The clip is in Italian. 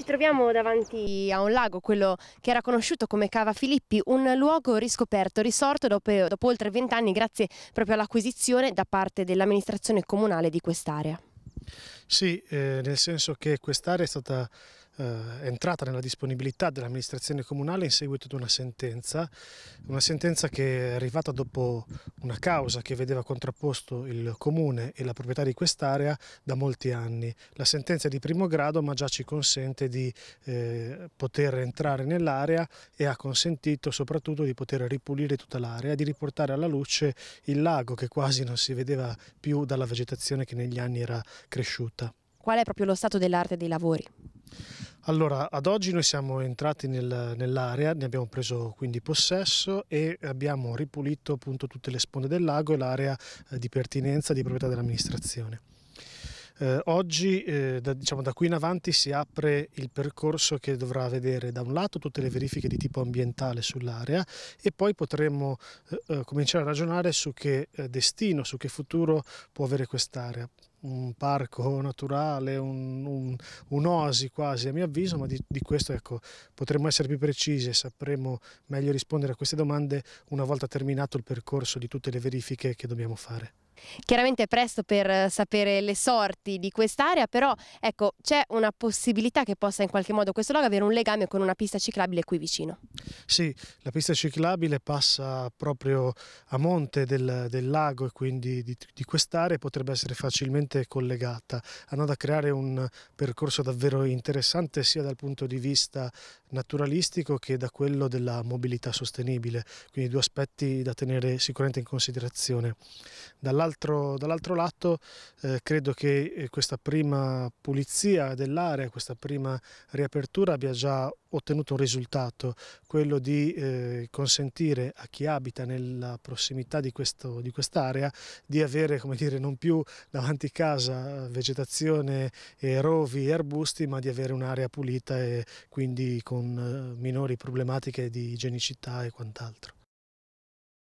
Ci troviamo davanti a un lago, quello che era conosciuto come Cava Filippi, un luogo riscoperto, risorto dopo, dopo oltre anni grazie proprio all'acquisizione da parte dell'amministrazione comunale di quest'area. Sì, eh, nel senso che quest'area è stata eh, entrata nella disponibilità dell'amministrazione comunale in seguito ad una sentenza, una sentenza che è arrivata dopo una causa che vedeva contrapposto il comune e la proprietà di quest'area da molti anni. La sentenza è di primo grado ma già ci consente di eh, poter entrare nell'area e ha consentito soprattutto di poter ripulire tutta l'area, di riportare alla luce il lago che quasi non si vedeva più dalla vegetazione che negli anni era cresciuta. Qual è proprio lo stato dell'arte dei lavori? Allora, ad oggi noi siamo entrati nel, nell'area, ne abbiamo preso quindi possesso e abbiamo ripulito appunto tutte le sponde del lago e l'area eh, di pertinenza di proprietà dell'amministrazione. Eh, oggi, eh, da, diciamo, da qui in avanti, si apre il percorso che dovrà vedere da un lato tutte le mm. verifiche di tipo ambientale sull'area e poi potremo eh, eh cominciare a ragionare su che eh, destino, su che futuro può avere quest'area un parco naturale, un'oasi un, un quasi a mio avviso, ma di, di questo ecco, potremmo essere più precisi e sapremo meglio rispondere a queste domande una volta terminato il percorso di tutte le verifiche che dobbiamo fare. Chiaramente è presto per eh, sapere le sorti di quest'area, però ecco, c'è una possibilità che possa in qualche modo questo luogo avere un legame con una pista ciclabile qui vicino. Sì, la pista ciclabile passa proprio a monte del, del lago e quindi di, di quest'area potrebbe essere facilmente collegata, andando a creare un percorso davvero interessante sia dal punto di vista naturalistico che da quello della mobilità sostenibile, quindi due aspetti da tenere sicuramente in considerazione. Dall'altro dall lato eh, credo che eh, questa prima pulizia dell'area, questa prima riapertura abbia già ottenuto un risultato, quello di eh, consentire a chi abita nella prossimità di quest'area di avere come dire, non più davanti casa eh, vegetazione, e rovi e arbusti, ma di avere un'area pulita e quindi con eh, minori problematiche di igienicità e quant'altro.